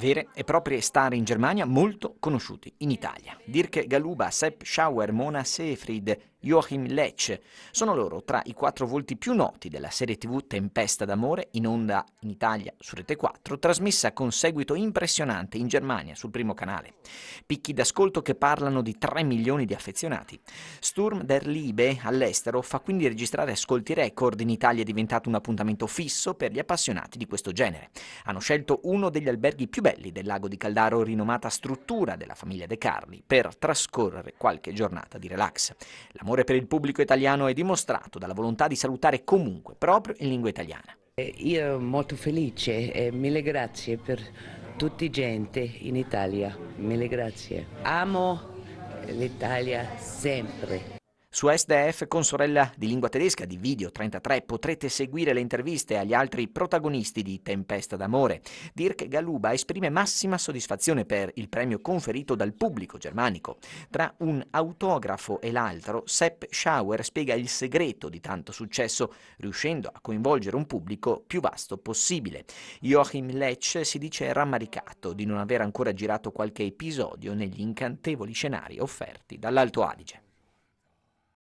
vere e proprie star in Germania molto conosciuti in Italia. Dirk Galuba, Sepp Schauer, Mona Seyfried, Joachim Lecce. Sono loro tra i quattro volti più noti della serie tv Tempesta d'amore, in onda in Italia su Rete 4, trasmessa con seguito impressionante in Germania sul primo canale. Picchi d'ascolto che parlano di 3 milioni di affezionati. Sturm der Liebe all'estero fa quindi registrare ascolti record, in Italia è diventato un appuntamento fisso per gli appassionati di questo genere. Hanno scelto uno degli alberghi più belli del lago di Caldaro, rinomata struttura della famiglia De Carli, per trascorrere qualche giornata di relax. La L'amore per il pubblico italiano è dimostrato dalla volontà di salutare comunque, proprio in lingua italiana. Eh, io sono molto felice e mille grazie per tutti gente in Italia, mille grazie. Amo l'Italia sempre. Su SDF con sorella di lingua tedesca di Video 33 potrete seguire le interviste agli altri protagonisti di Tempesta d'amore. Dirk Galuba esprime massima soddisfazione per il premio conferito dal pubblico germanico. Tra un autografo e l'altro, Sepp Schauer spiega il segreto di tanto successo, riuscendo a coinvolgere un pubblico più vasto possibile. Joachim Lech si dice rammaricato di non aver ancora girato qualche episodio negli incantevoli scenari offerti dall'Alto Adige.